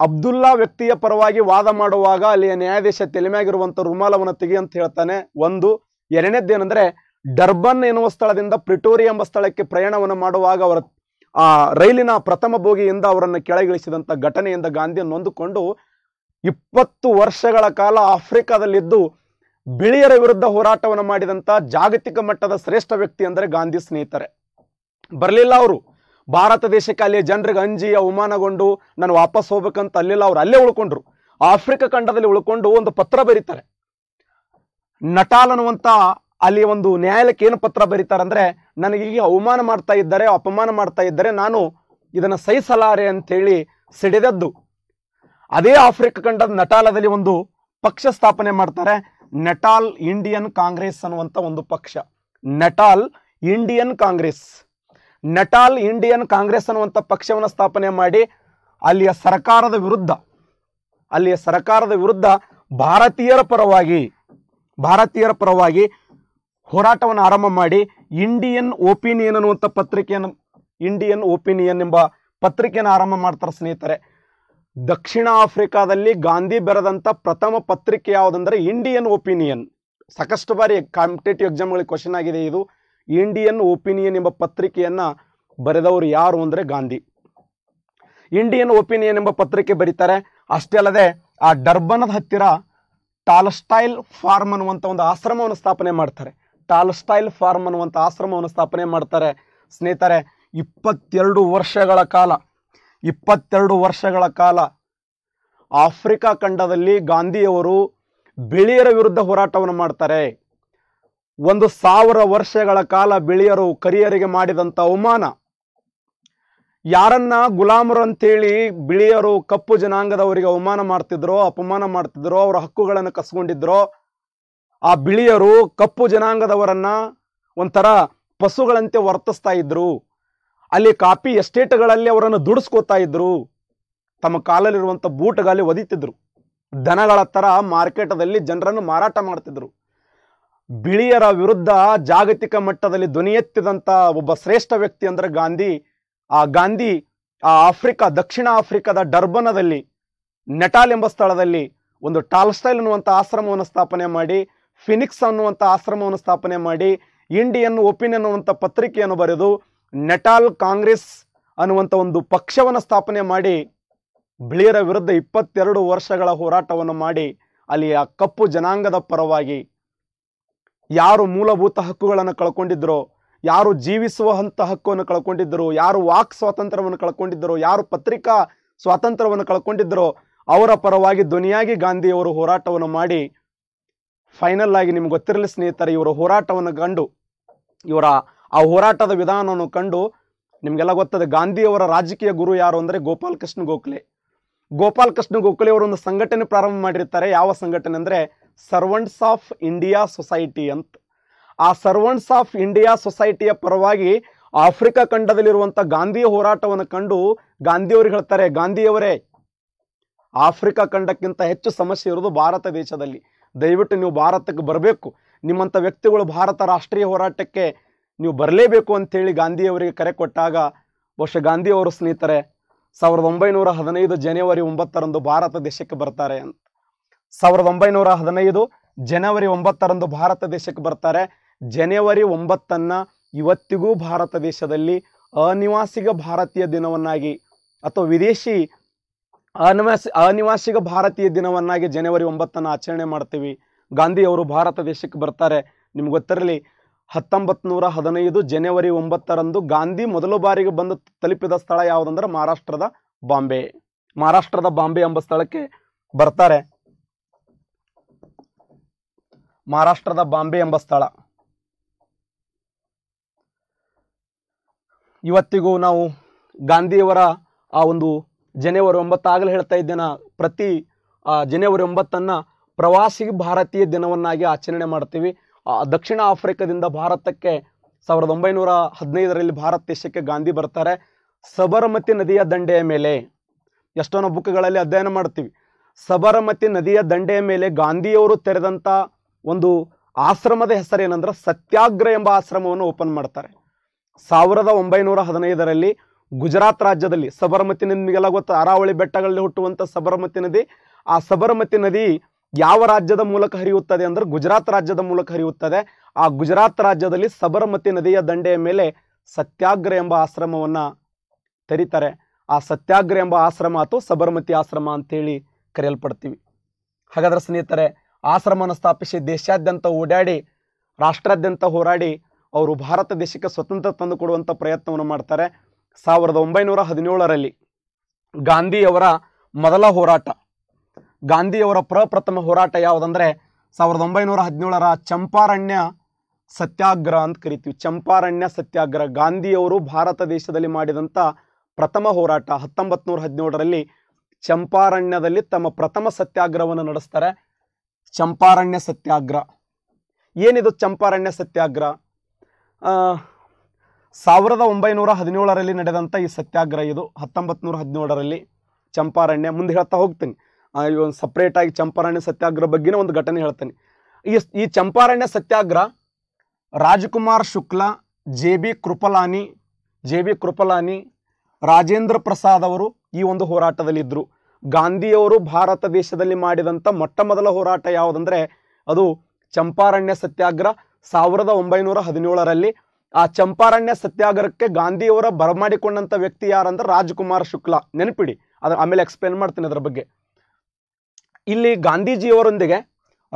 ಅಬ್ದುಲ್ಲಾ ವ್ಯಕ್ತಿಯ ಪರವಾಗಿ ವಾದ ಮಾಡುವಾಗ ಅಲ್ಲಿಯ ನ್ಯಾಯಾಧೀಶ ತೆಲೆಮ್ಯಾಗಿರುವಂಥ ರುಮಾಲವನ್ನು ತೆಗಿ ಅಂತ ಹೇಳ್ತಾನೆ ಒಂದು ಎರಡನೇದ್ದೇನೆಂದರೆ ಡರ್ಬನ್ ಎನ್ನುವ ಸ್ಥಳದಿಂದ ಪ್ರಿಟೋರಿ ಎಂಬ ಸ್ಥಳಕ್ಕೆ ಪ್ರಯಾಣವನ್ನು ಮಾಡುವಾಗ ಅವರ ಆ ರೈಲಿನ ಪ್ರಥಮ ಬೋಗಿಯಿಂದ ಅವರನ್ನು ಕೆಳಗಿಳಿಸಿದಂಥ ಘಟನೆಯಿಂದ ಗಾಂಧಿಯನ್ನು ನೊಂದುಕೊಂಡು ಇಪ್ಪತ್ತು ವರ್ಷಗಳ ಕಾಲ ಆಫ್ರಿಕಾದಲ್ಲಿದ್ದು ಬಿಳಿಯರ ವಿರುದ್ಧ ಹೋರಾಟವನ್ನು ಮಾಡಿದಂಥ ಜಾಗತಿಕ ಮಟ್ಟದ ಶ್ರೇಷ್ಠ ವ್ಯಕ್ತಿ ಅಂದರೆ ಗಾಂಧಿ ಸ್ನೇಹಿತರೆ ಬರಲಿಲ್ಲ ಅವರು ಭಾರತ ದೇಶಕ್ಕೆ ಅಲ್ಲಿ ಜನರಿಗೆ ಅಂಜಿ ಅವಮಾನಗೊಂಡು ನಾನು ವಾಪಸ್ ಹೋಗ್ಬೇಕಂತ ಅಲ್ಲಿಲ್ಲ ಅವ್ರು ಅಲ್ಲೇ ಉಳ್ಕೊಂಡ್ರು ಆಫ್ರಿಕಾ ಖಂಡದಲ್ಲಿ ಉಳ್ಕೊಂಡು ಒಂದು ಪತ್ರ ಬರೀತಾರೆ ನಟಾಲ್ ಅನ್ನುವಂಥ ಅಲ್ಲಿ ಒಂದು ನ್ಯಾಯಾಲಯಕ್ಕೆ ಏನು ಪತ್ರ ಬರೀತಾರೆ ಅಂದರೆ ನನಗೆ ಅವಮಾನ ಮಾಡ್ತಾ ಇದ್ದಾರೆ ಅಪಮಾನ ಮಾಡ್ತಾ ಇದ್ದಾರೆ ನಾನು ಇದನ್ನು ಸಹಿಸಲಾರೆ ಅಂತೇಳಿ ಸಿಡಿದದ್ದು ಅದೇ ಆಫ್ರಿಕಾ ಖಂಡದ ನಟಾಲದಲ್ಲಿ ಒಂದು ಪಕ್ಷ ಸ್ಥಾಪನೆ ಮಾಡ್ತಾರೆ ನೆಟಾಲ್ ಇಂಡಿಯನ್ ಕಾಂಗ್ರೆಸ್ ಅನ್ನುವಂಥ ಒಂದು ಪಕ್ಷ Natal Indian Congress Natal Indian Congress ಅನ್ನುವಂಥ ಪಕ್ಷವನ್ನು ಸ್ಥಾಪನೆ ಮಾಡಿ ಅಲ್ಲಿಯ ಸರ್ಕಾರದ ವಿರುದ್ಧ ಅಲ್ಲಿಯ ಸರ್ಕಾರದ ವಿರುದ್ಧ ಭಾರತೀಯರ ಪರವಾಗಿ ಭಾರತೀಯರ ಪರವಾಗಿ ಹೋರಾಟವನ್ನು ಆರಂಭ ಮಾಡಿ ಇಂಡಿಯನ್ ಒಪಿನಿಯನ್ ಅನ್ನುವಂಥ ಪತ್ರಿಕೆಯನ್ನು ಇಂಡಿಯನ್ ಒಪಿನಿಯನ್ ಎಂಬ ಪತ್ರಿಕೆಯನ್ನು ಆರಂಭ ಮಾಡ್ತಾರೆ ಸ್ನೇಹಿತರೆ ದಕ್ಷಿಣ ಆಫ್ರಿಕಾದಲ್ಲಿ ಗಾಂಧಿ ಬೆರೆದಂಥ ಪ್ರಥಮ ಪತ್ರಿಕೆ ಯಾವುದಂದರೆ ಇಂಡಿಯನ್ ಒಪಿನಿಯನ್ ಸಾಕಷ್ಟು ಬಾರಿ ಕಾಂಪಿಟೇಟಿವ್ ಎಕ್ಸಾಮ್ಗಳಿಗೆ ಕ್ವಶನ್ ಆಗಿದೆ ಇದು ಇಂಡಿಯನ್ ಒಪಿನಿಯನ್ ಎಂಬ ಪತ್ರಿಕೆಯನ್ನು ಬರೆದವರು ಯಾರು ಅಂದರೆ ಗಾಂಧಿ ಇಂಡಿಯನ್ ಒಪಿನಿಯನ್ ಎಂಬ ಪತ್ರಿಕೆ ಬರೀತಾರೆ ಅಷ್ಟೇ ಅಲ್ಲದೆ ಆ ಡರ್ಬನದ ಹತ್ತಿರ ಟಾಲಸ್ಟೈಲ್ ಫಾರ್ಮ್ ಅನ್ನುವಂಥ ಒಂದು ಆಶ್ರಮವನ್ನು ಸ್ಥಾಪನೆ ಮಾಡ್ತಾರೆ ಟಾಲಸ್ಟೈಲ್ ಫಾರ್ಮ್ ಅನ್ನುವಂಥ ಆಶ್ರಮವನ್ನು ಸ್ಥಾಪನೆ ಮಾಡ್ತಾರೆ ಸ್ನೇಹಿತರೆ ಇಪ್ಪತ್ತೆರಡು ವರ್ಷಗಳ ಕಾಲ ಇಪ್ಪತ್ತೆರಡು ವರ್ಷಗಳ ಕಾಲ ಆಫ್ರಿಕಾ ಖಂಡದಲ್ಲಿ ಗಾಂಧಿಯವರು ಬಿಳಿಯರ ವಿರುದ್ಧ ಹೋರಾಟವನ್ನು ಮಾಡ್ತಾರೆ ಒಂದು ಸಾವಿರ ವರ್ಷಗಳ ಕಾಲ ಬಿಳಿಯರು ಕರಿಯರಿಗೆ ಮಾಡಿದಂತ ಅವಮಾನ ಯಾರನ್ನ ಗುಲಾಮರು ಅಂತೇಳಿ ಬಿಳಿಯರು ಕಪ್ಪು ಜನಾಂಗದವರಿಗೆ ಅವಮಾನ ಮಾಡ್ತಿದ್ರೋ ಅಪಮಾನ ಮಾಡ್ತಿದ್ರೋ ಅವರ ಹಕ್ಕುಗಳನ್ನು ಕಸ್ಕೊಂಡಿದ್ರೋ ಆ ಬಿಳಿಯರು ಕಪ್ಪು ಜನಾಂಗದವರನ್ನ ಒಂಥರ ಪಶುಗಳಂತೆ ವರ್ತಿಸ್ತಾ ಇದ್ರು ಅಲ್ಲಿ ಕಾಪಿ ಎಸ್ಟೇಟ್ಗಳಲ್ಲಿ ಅವರನ್ನು ದುಡಿಸ್ಕೋತಾ ಇದ್ರು ತಮ್ಮ ಕಾಲಲ್ಲಿರುವಂಥ ಬೂಟಗಾಲಿ ಒದಿತಿದ್ರು ದನಗಳ ಥರ ಮಾರ್ಕೆಟದಲ್ಲಿ ಜನರನ್ನು ಮಾರಾಟ ಮಾಡ್ತಿದ್ರು ಬಿಳಿಯರ ವಿರುದ್ಧ ಜಾಗತಿಕ ಮಟ್ಟದಲ್ಲಿ ಧ್ವನಿ ಎತ್ತಿದಂಥ ಒಬ್ಬ ಶ್ರೇಷ್ಠ ವ್ಯಕ್ತಿ ಅಂದರೆ ಗಾಂಧಿ ಆ ಗಾಂಧಿ ಆ ಆಫ್ರಿಕಾ ದಕ್ಷಿಣ ಆಫ್ರಿಕಾದ ಡರ್ಬನದಲ್ಲಿ ನೆಟಾಲ್ ಎಂಬ ಸ್ಥಳದಲ್ಲಿ ಒಂದು ಟಾಲ್ಸ್ಟೈಲ್ ಅನ್ನುವಂಥ ಆಶ್ರಮವನ್ನು ಸ್ಥಾಪನೆ ಮಾಡಿ ಫಿನಿಕ್ಸ್ ಅನ್ನುವಂಥ ಆಶ್ರಮವನ್ನು ಸ್ಥಾಪನೆ ಮಾಡಿ ಇಂಡಿಯನ್ ಒಪಿನಿಯನ್ ಅನ್ನುವಂಥ ಪತ್ರಿಕೆಯನ್ನು ಬರೆದು ನೆಟಾಲ್ ಕಾಂಗ್ರೆಸ್ ಅನ್ನುವಂಥ ಒಂದು ಪಕ್ಷವನ್ನು ಸ್ಥಾಪನೆ ಮಾಡಿ ಬಿಳಿಯರ ವಿರುದ್ಧ ಇಪ್ಪತ್ತೆರಡು ವರ್ಷಗಳ ಹೋರಾಟವನ್ನು ಮಾಡಿ ಅಲ್ಲಿ ಆ ಕಪ್ಪು ಜನಾಂಗದ ಪರವಾಗಿ ಯಾರು ಮೂಲಭೂತ ಹಕ್ಕುಗಳನ್ನು ಕಳ್ಕೊಂಡಿದ್ರು ಯಾರು ಜೀವಿಸುವಂಥ ಹಕ್ಕನ್ನು ಕಳ್ಕೊಂಡಿದ್ದರು ಯಾರು ವಾಕ್ ಸ್ವಾತಂತ್ರ್ಯವನ್ನು ಕಳ್ಕೊಂಡಿದ್ದರು ಯಾರು ಪತ್ರಿಕಾ ಸ್ವಾತಂತ್ರ್ಯವನ್ನು ಕಳ್ಕೊಂಡಿದ್ದರೋ ಅವರ ಪರವಾಗಿ ಧ್ವನಿಯಾಗಿ ಗಾಂಧಿಯವರು ಹೋರಾಟವನ್ನು ಮಾಡಿ ಫೈನಲ್ ಆಗಿ ನಿಮ್ಗೆ ಗೊತ್ತಿರಲಿ ಸ್ನೇಹಿತರೆ ಇವರ ಹೋರಾಟವನ್ನು ಕಂಡು ಇವರ ಆ ಹೋರಾಟದ ವಿಧಾನವನ್ನು ಕಂಡು ನಿಮಗೆಲ್ಲ ಗೊತ್ತದೆ ಗಾಂಧಿಯವರ ರಾಜಕೀಯ ಗುರು ಯಾರು ಅಂದರೆ ಗೋಪಾಲ್ ಕೃಷ್ಣ ಗೋಖಲೆ ಗೋಪಾಲ್ ಕೃಷ್ಣ ಗೋಖಲೆ ಅವರು ಒಂದು ಸಂಘಟನೆ ಪ್ರಾರಂಭ ಮಾಡಿರ್ತಾರೆ ಯಾವ ಸಂಘಟನೆ ಅಂದರೆ ಸರ್ವಂಟ್ಸ್ ಆಫ್ ಇಂಡಿಯಾ ಸೊಸೈಟಿ ಅಂತ ಆ ಸರ್ವಂಟ್ಸ್ ಆಫ್ ಇಂಡಿಯಾ ಸೊಸೈಟಿಯ ಪರವಾಗಿ ಆಫ್ರಿಕಾ ಖಂಡದಲ್ಲಿರುವಂಥ ಗಾಂಧಿಯ ಹೋರಾಟವನ್ನು ಕಂಡು ಗಾಂಧಿಯವ್ರಿಗೆ ಹೇಳ್ತಾರೆ ಗಾಂಧಿಯವರೇ ಆಫ್ರಿಕಾ ಖಂಡಕ್ಕಿಂತ ಹೆಚ್ಚು ಸಮಸ್ಯೆ ಇರೋದು ಭಾರತ ದೇಶದಲ್ಲಿ ದಯವಿಟ್ಟು ನೀವು ಭಾರತಕ್ಕೆ ಬರಬೇಕು ನಿಮ್ಮಂಥ ವ್ಯಕ್ತಿಗಳು ಭಾರತ ರಾಷ್ಟ್ರೀಯ ಹೋರಾಟಕ್ಕೆ ನೀವು ಬರಲೇಬೇಕು ಅಂಥೇಳಿ ಗಾಂಧಿಯವರಿಗೆ ಕರೆ ಕೊಟ್ಟಾಗ ಬಹುಶಃ ಗಾಂಧಿಯವರು ಸ್ನೇಹಿತರೆ ಸಾವಿರದ ಒಂಬೈನೂರ ಹದಿನೈದು ಜನವರಿ ಒಂಬತ್ತರಂದು ಭಾರತ ದೇಶಕ್ಕೆ ಬರ್ತಾರೆ ಅಂತ ಸಾವಿರದ ಒಂಬೈನೂರ ಹದಿನೈದು ಜನವರಿ ಒಂಬತ್ತರಂದು ಭಾರತ ದೇಶಕ್ಕೆ ಬರ್ತಾರೆ ಜನವರಿ ಒಂಬತ್ತನ್ನು ಇವತ್ತಿಗೂ ಭಾರತ ದೇಶದಲ್ಲಿ ಅನಿವಾಸಿಗ ಭಾರತೀಯ ದಿನವನ್ನಾಗಿ ಅಥವಾ ವಿದೇಶಿ ಅನಿವಾಸಿ ಅನಿವಾಸಿಗ ಭಾರತೀಯ ದಿನವನ್ನಾಗಿ ಜನವರಿ ಒಂಬತ್ತನ್ನು ಆಚರಣೆ ಮಾಡ್ತೀವಿ ಗಾಂಧಿಯವರು ಭಾರತ ದೇಶಕ್ಕೆ ಬರ್ತಾರೆ ನಿಮ್ಗೆ ಗೊತ್ತಿರಲಿ ಹತ್ತೊಂಬತ್ತು ನೂರ ಹದಿನೈದು ಜನವರಿ ಒಂಬತ್ತರಂದು ಗಾಂಧಿ ಮೊದಲ ಬಾರಿಗೆ ಬಂದು ತಲುಪಿದ ಸ್ಥಳ ಯಾವುದಂದ್ರೆ ಮಹಾರಾಷ್ಟ್ರದ ಬಾಂಬೆ ಮಹಾರಾಷ್ಟ್ರದ ಬಾಂಬೆ ಎಂಬ ಸ್ಥಳಕ್ಕೆ ಬರ್ತಾರೆ ಮಹಾರಾಷ್ಟ್ರದ ಬಾಂಬೆ ಎಂಬ ಸ್ಥಳ ಇವತ್ತಿಗೂ ನಾವು ಗಾಂಧಿಯವರ ಆ ಒಂದು ಜನವರಿ ಒಂಬತ್ತಾಗಲೇ ಹೇಳ್ತಾ ಇದ್ದೇನೆ ಪ್ರತಿ ಜನವರಿ ಒಂಬತ್ತನ್ನು ಪ್ರವಾಸಿ ಭಾರತೀಯ ದಿನವನ್ನಾಗಿ ಆಚರಣೆ ಮಾಡ್ತೀವಿ ದಕ್ಷಿಣ ಆಫ್ರಿಕಾದಿಂದ ಭಾರತಕ್ಕೆ ಸಾವಿರದ ಒಂಬೈನೂರ ಹದಿನೈದರಲ್ಲಿ ಭಾರತ ದೇಶಕ್ಕೆ ಗಾಂಧಿ ಬರ್ತಾರೆ ಸಬರಮತಿ ನದಿಯ ದಂಡೆಯ ಮೇಲೆ ಎಷ್ಟೋ ಬುಕ್ಗಳಲ್ಲಿ ಅಧ್ಯಯನ ಮಾಡ್ತೀವಿ ಸಬರಮತಿ ನದಿಯ ದಂಡೆಯ ಮೇಲೆ ಗಾಂಧಿಯವರು ತೆರೆದಂಥ ಒಂದು ಆಶ್ರಮದ ಹೆಸರೇನೆಂದ್ರೆ ಸತ್ಯಾಗ್ರ ಎಂಬ ಆಶ್ರಮವನ್ನು ಓಪನ್ ಮಾಡ್ತಾರೆ ಸಾವಿರದ ಒಂಬೈನೂರ ಹದಿನೈದರಲ್ಲಿ ಗುಜರಾತ್ ರಾಜ್ಯದಲ್ಲಿ ಸಬರಮತಿ ನಿಮಗೆಲ್ಲ ಗೊತ್ತು ಅರಾವಳಿ ಬೆಟ್ಟಗಳಲ್ಲಿ ಹುಟ್ಟುವಂಥ ಸಬರಮತಿ ನದಿ ಆ ಸಬರಮತಿ ನದಿ ಯಾವ ರಾಜ್ಯದ ಮೂಲಕ ಹರಿಯುತ್ತದೆ ಅಂದರೆ ಗುಜರಾತ್ ರಾಜ್ಯದ ಮೂಲಕ ಹರಿಯುತ್ತದೆ ಆ ಗುಜರಾತ್ ರಾಜ್ಯದಲ್ಲಿ ಸಬರಮತಿ ನದಿಯ ದಂಡೆಯ ಮೇಲೆ ಸತ್ಯಾಗ್ರ ಎಂಬ ಆಶ್ರಮವನ್ನು ತೆರೀತಾರೆ ಆ ಸತ್ಯಾಗ್ರ ಎಂಬ ಆಶ್ರಮ ಅಥವಾ ಸಬರಮತಿ ಆಶ್ರಮ ಅಂತೇಳಿ ಕರೆಯಲ್ಪಡ್ತೀವಿ ಹಾಗಾದ್ರೆ ಸ್ನೇಹಿತರೆ ಆಶ್ರಮನ ಸ್ಥಾಪಿಸಿ ದೇಶಾದ್ಯಂತ ಓಡಾಡಿ ರಾಷ್ಟ್ರಾದ್ಯಂತ ಹೋರಾಡಿ ಅವರು ಭಾರತ ದೇಶಕ್ಕೆ ಸ್ವತಂತ್ರ ಕೊಡುವಂಥ ಪ್ರಯತ್ನವನ್ನು ಮಾಡ್ತಾರೆ ಸಾವಿರದ ಒಂಬೈನೂರ ಹದಿನೇಳರಲ್ಲಿ ಗಾಂಧಿಯವರ ಮೊದಲ ಹೋರಾಟ ಗಾಂಧಿಯವರ ಪ್ರಪ್ರಥಮ ಹೋರಾಟ ಯಾವುದಂದರೆ ಸಾವಿರದ ಒಂಬೈನೂರ ಹದಿನೇಳರ ಚಂಪಾರಣ್ಯ ಸತ್ಯಾಗ್ರಹ ಅಂತ ಕರಿತೀವಿ ಚಂಪಾರಣ್ಯ ಸತ್ಯಾಗ್ರಹ ಗಾಂಧಿಯವರು ಭಾರತ ದೇಶದಲ್ಲಿ ಮಾಡಿದಂಥ ಪ್ರಥಮ ಹೋರಾಟ ಹತ್ತೊಂಬತ್ತು ನೂರ ಹದಿನೇಳರಲ್ಲಿ ಚಂಪಾರಣ್ಯದಲ್ಲಿ ತಮ್ಮ ಪ್ರಥಮ ಸತ್ಯಾಗ್ರಹವನ್ನು ನಡೆಸ್ತಾರೆ ಚಂಪಾರಣ್ಯ ಸತ್ಯಾಗ್ರಹ ಏನಿದು ಚಂಪಾರಣ್ಯ ಸತ್ಯಾಗ್ರಹ ಸಾವಿರದ ಒಂಬೈನೂರ ಹದಿನೇಳರಲ್ಲಿ ನಡೆದಂಥ ಈ ಸತ್ಯಾಗ್ರಹ ಇದು ಹತ್ತೊಂಬತ್ತು ನೂರ ಹದಿನೇಳರಲ್ಲಿ ಚಂಪಾರಣ್ಯ ಮುಂದೆ ಹೇಳ್ತಾ ಹೋಗ್ತೀನಿ ಒಂದು ಸಪ್ರೇಟಾಗಿ ಚಂಪಾರಣ್ಯ ಸತ್ಯಾಗ್ರಹ ಬಗ್ಗೆ ಒಂದು ಘಟನೆ ಹೇಳ್ತೀನಿ ಈ Champaran Satyagraha Rajkumar Shukla J B Kripalani J B Kripalani Rajendra Prasad ಅವರು ಈ ಒಂದು ಹೋರಾಟದಲ್ಲಿದ್ದರು ಗಾಂಧಿಯವರು ಭಾರತ ದೇಶದಲ್ಲಿ ಮಾಡಿದಂಥ ಮೊಟ್ಟ ಮೊದಲ ಹೋರಾಟ ಯಾವುದಂದರೆ ಅದು ಚಂಪಾರಣ್ಯ ಸತ್ಯಾಗ್ರಹ ಸಾವಿರದ ಒಂಬೈನೂರ ಹದಿನೇಳರಲ್ಲಿ ಆ ಚಂಪಾರಣ್ಯ ಸತ್ಯಾಗ್ರಹಕ್ಕೆ ಗಾಂಧಿಯವರ ಬರಮಾಡಿಕೊಂಡಂಥ ವ್ಯಕ್ತಿ ಯಾರಂದ್ರೆ ರಾಜ್ಕುಮಾರ್ ಶುಕ್ಲಾ ನೆನಪಿಡಿ ಅದ ಆಮೇಲೆ ಎಕ್ಸ್ಪ್ಲೇನ್ ಮಾಡ್ತೀನಿ ಅದರ ಬಗ್ಗೆ ಇಲ್ಲಿ ಗಾಂಧೀಜಿಯವರೊಂದಿಗೆ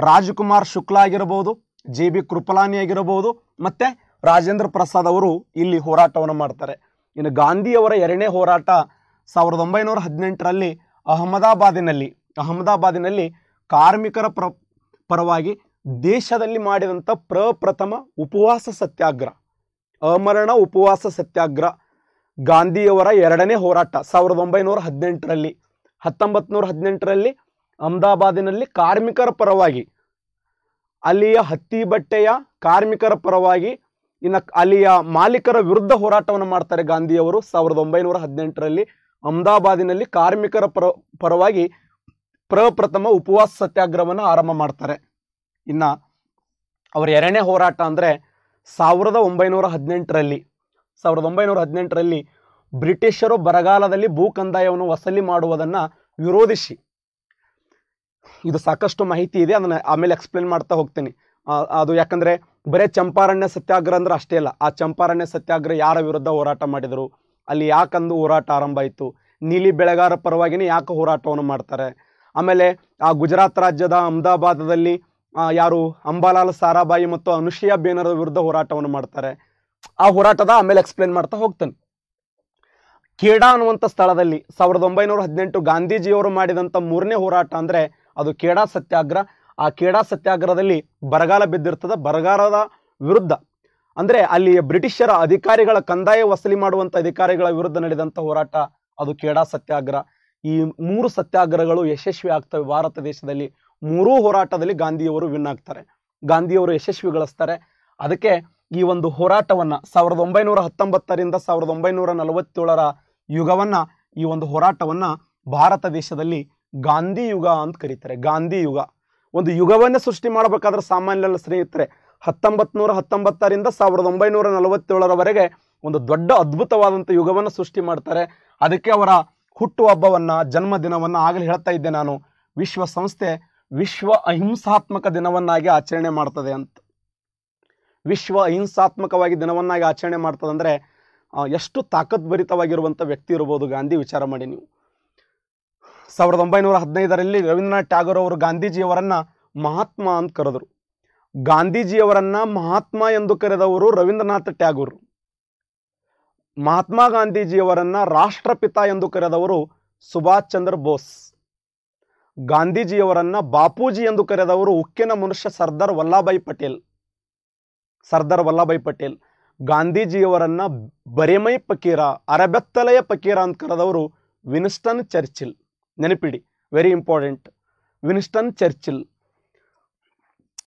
ರಾಜ್ಕುಮಾರ್ ಶುಕ್ಲಾ ಆಗಿರಬಹುದು ಜೆ ಬಿ ಕೃಪಲಾನಿ ಆಗಿರಬಹುದು ಮತ್ತು ರಾಜೇಂದ್ರ ಪ್ರಸಾದ್ ಅವರು ಇಲ್ಲಿ ಹೋರಾಟವನ್ನು ಮಾಡ್ತಾರೆ ಇನ್ನು ಗಾಂಧಿಯವರ ಎರಡನೇ ಹೋರಾಟ ಸಾವಿರದ ಒಂಬೈನೂರ ಹದಿನೆಂಟರಲ್ಲಿ ಅಹಮದಾಬಾದಿನಲ್ಲಿ ಅಹಮದಾಬಾದಿನಲ್ಲಿ ಕಾರ್ಮಿಕರ ಪ್ರ ಪರವಾಗಿ ದೇಶದಲ್ಲಿ ಮಾಡಿದಂಥ ಪ್ರಪ್ರಥಮ ಉಪವಾಸ ಸತ್ಯಾಗ್ರಹ ಅಮರಣ ಉಪವಾಸ ಸತ್ಯಾಗ್ರಹ ಗಾಂಧಿಯವರ ಎರಡನೇ ಹೋರಾಟ ಸಾವಿರದ ಒಂಬೈನೂರ ಹದಿನೆಂಟರಲ್ಲಿ ಹತ್ತೊಂಬತ್ತು ನೂರ ಹದಿನೆಂಟರಲ್ಲಿ ಅಹಮದಾಬಾದಿನಲ್ಲಿ ಕಾರ್ಮಿಕರ ಪರವಾಗಿ ಅಲ್ಲಿಯ ಹತ್ತಿ ಬಟ್ಟೆಯ ಕಾರ್ಮಿಕರ ಪರವಾಗಿ ಇನ್ನು ಅಲ್ಲಿಯ ಮಾಲೀಕರ ವಿರುದ್ಧ ಹೋರಾಟವನ್ನು ಮಾಡ್ತಾರೆ ಗಾಂಧಿಯವರು ಸಾವಿರದ ಒಂಬೈನೂರ ಹದಿನೆಂಟರಲ್ಲಿ ಅಹಮದಾಬಾದಿನಲ್ಲಿ ಕಾರ್ಮಿಕರ ಪರ ಪರವಾಗಿ ಪ್ರಪ್ರಥಮ ಉಪವಾಸ ಸತ್ಯಾಗ್ರಹವನ್ನು ಆರಂಭ ಮಾಡ್ತಾರೆ ಇನ್ನು ಅವರ ಎರಡನೇ ಹೋರಾಟ ಅಂದರೆ ಸಾವಿರದ ಒಂಬೈನೂರ ಹದಿನೆಂಟರಲ್ಲಿ ಸಾವಿರದ ಒಂಬೈನೂರ ಹದಿನೆಂಟರಲ್ಲಿ ಬ್ರಿಟಿಷರು ಬರಗಾಲದಲ್ಲಿ ಭೂ ಕಂದಾಯವನ್ನು ವಸೂಲಿ ಮಾಡುವುದನ್ನು ವಿರೋಧಿಸಿ ಇದು ಸಾಕಷ್ಟು ಮಾಹಿತಿ ಇದೆ ಅದನ್ನು ಆಮೇಲೆ ಎಕ್ಸ್ಪ್ಲೇನ್ ಮಾಡ್ತಾ ಹೋಗ್ತೀನಿ ಅದು ಯಾಕಂದರೆ ಬರೇ ಚಂಪಾರಣ್ಯ ಸತ್ಯಾಗ್ರಹ ಅಂದ್ರೆ ಅಷ್ಟೇ ಅಲ್ಲ ಆ ಚಂಪಾರಣ್ಯ ಸತ್ಯಾಗ್ರಹ ಯಾರ ವಿರುದ್ಧ ಹೋರಾಟ ಮಾಡಿದರು ಅಲ್ಲಿ ಯಾಕಂದು ಹೋರಾಟ ಆರಂಭ ಆಯಿತು ನೀಲಿ ಬೆಳೆಗಾರ ಪರವಾಗಿನೇ ಯಾಕೆ ಹೋರಾಟವನ್ನು ಮಾಡ್ತಾರೆ ಆಮೇಲೆ ಆ ಗುಜರಾತ್ ರಾಜ್ಯದ ಅಹಮದಾಬಾದದಲ್ಲಿ ಯಾರು ಅಂಬಾಲಾಲ್ ಸಾರಾಬಾಯಿ ಮತ್ತು ಅನುಷಿಯಾ ಬೇನರ ವಿರುದ್ಧ ಹೋರಾಟವನ್ನು ಮಾಡ್ತಾರೆ ಆ ಹೋರಾಟದ ಆಮೇಲೆ ಎಕ್ಸ್ಪ್ಲೇನ್ ಮಾಡ್ತಾ ಹೋಗ್ತಾನೆ ಖೇಡಾ ಅನ್ನುವಂಥ ಸ್ಥಳದಲ್ಲಿ ಸಾವಿರದ ಒಂಬೈನೂರ ಹದಿನೆಂಟು ಗಾಂಧೀಜಿಯವರು ಮಾಡಿದಂಥ ಮೂರನೇ ಹೋರಾಟ ಅಂದರೆ ಅದು ಖೇಡಾ ಸತ್ಯಾಗ್ರಹ ಆ ಖೇಡಾ ಸತ್ಯಾಗ್ರಹದಲ್ಲಿ ಬರಗಾಲ ಬಿದ್ದಿರ್ತದೆ ಬರಗಾಲದ ವಿರುದ್ಧ ಅಂದರೆ ಅಲ್ಲಿ ಬ್ರಿಟಿಷರ ಅಧಿಕಾರಿಗಳ ಕಂದಾಯ ವಸೂಲಿ ಮಾಡುವಂಥ ಅಧಿಕಾರಿಗಳ ವಿರುದ್ಧ ನಡೆದಂಥ ಹೋರಾಟ ಅದು ಕೇಡಾ ಸತ್ಯಾಗ್ರಹ ಈ ಮೂರು ಸತ್ಯಾಗ್ರಹಗಳು ಯಶಸ್ವಿ ಆಗ್ತವೆ ಭಾರತ ದೇಶದಲ್ಲಿ ಮೂರೂ ಹೋರಾಟದಲ್ಲಿ ಗಾಂಧಿಯವರು ವಿನ್ ಆಗ್ತಾರೆ ಗಾಂಧಿಯವರು ಗಳಿಸ್ತಾರೆ ಅದಕ್ಕೆ ಈ ಒಂದು ಹೋರಾಟವನ್ನು ಸಾವಿರದ ಒಂಬೈನೂರ ಹತ್ತೊಂಬತ್ತರಿಂದ ಸಾವಿರದ ಒಂಬೈನೂರ ನಲವತ್ತೇಳರ ಯುಗವನ್ನು ಈ ಒಂದು ಹೋರಾಟವನ್ನು ಭಾರತ ದೇಶದಲ್ಲಿ ಗಾಂಧಿ ಯುಗ ಅಂತ ಕರೀತಾರೆ ಗಾಂಧಿ ಯುಗ ಒಂದು ಯುಗವನ್ನೇ ಸೃಷ್ಟಿ ಮಾಡಬೇಕಾದ್ರೆ ಸಾಮಾನ್ಯ ಸ್ನೇಹಿತರೆ ಹತ್ತೊಂಬತ್ತು ನೂರ ಹತ್ತೊಂಬತ್ತರಿಂದ ಸಾವಿರದ ಒಂಬೈನೂರ ನಲವತ್ತೇಳರವರೆಗೆ ಒಂದು ದೊಡ್ಡ ಅದ್ಭುತವಾದಂಥ ಯುಗವನ್ನು ಸೃಷ್ಟಿ ಮಾಡ್ತಾರೆ ಅದಕ್ಕೆ ಅವರ ಹುಟ್ಟುಹಬ್ಬವನ್ನು ಜನ್ಮದಿನವನ್ನು ಆಗಲಿ ಹೇಳ್ತಾ ಇದ್ದೆ ನಾನು ವಿಶ್ವಸಂಸ್ಥೆ ವಿಶ್ವ ಅಹಿಂಸಾತ್ಮಕ ದಿನವನ್ನಾಗಿ ಆಚರಣೆ ಮಾಡ್ತದೆ ಅಂತ ವಿಶ್ವ ಅಹಿಂಸಾತ್ಮಕವಾಗಿ ದಿನವನ್ನಾಗಿ ಆಚರಣೆ ಅಂದರೆ ಎಷ್ಟು ತಾಕತ್ಭರಿತವಾಗಿರುವಂಥ ವ್ಯಕ್ತಿ ಇರ್ಬೋದು ಗಾಂಧಿ ವಿಚಾರ ಮಾಡಿ ನೀವು ಸಾವಿರದ ಒಂಬೈನೂರ ಹದಿನೈದರಲ್ಲಿ ರವೀಂದ್ರನಾಥ್ ಟ್ಯಾಗೋರ್ ಅವರು ಗಾಂಧೀಜಿಯವರನ್ನು ಮಹಾತ್ಮ ಅಂತ ಕರೆದರು ಗಾಂಧೀಜಿಯವರನ್ನ ಮಹಾತ್ಮ ಎಂದು ಕರೆದವರು ರವೀಂದ್ರನಾಥ ಟ್ಯಾಗೋರ್ ಮಹಾತ್ಮ ಗಾಂಧೀಜಿಯವರನ್ನು ರಾಷ್ಟ್ರಪಿತ ಎಂದು ಕರೆದವರು ಸುಭಾಷ್ ಚಂದ್ರ ಬೋಸ್ ಗಾಂಧೀಜಿಯವರನ್ನು ಬಾಪೂಜಿ ಎಂದು ಕರೆದವರು ಉಕ್ಕಿನ ಮನುಷ್ಯ ಸರ್ದಾರ್ ವಲ್ಲಭಾಯಿ ಪಟೇಲ್ ಸರ್ದಾರ್ ವಲ್ಲಭಾಯಿ ಪಟೇಲ್ ಗಾಂಧೀಜಿಯವರನ್ನ ಬರೆಮೈ ಪಕೀರ ಅರಬೆತ್ತಲೆಯ ಪಕೀರ ಅಂತ ಕರೆದವರು ವಿನ್ಸ್ಟನ್ ಚರ್ಚಿಲ್ ನೆನಪಿಡಿ ವೆರಿ ಇಂಪಾರ್ಟೆಂಟ್ ವಿನ್ಸ್ಟನ್ ಚರ್ಚಿಲ್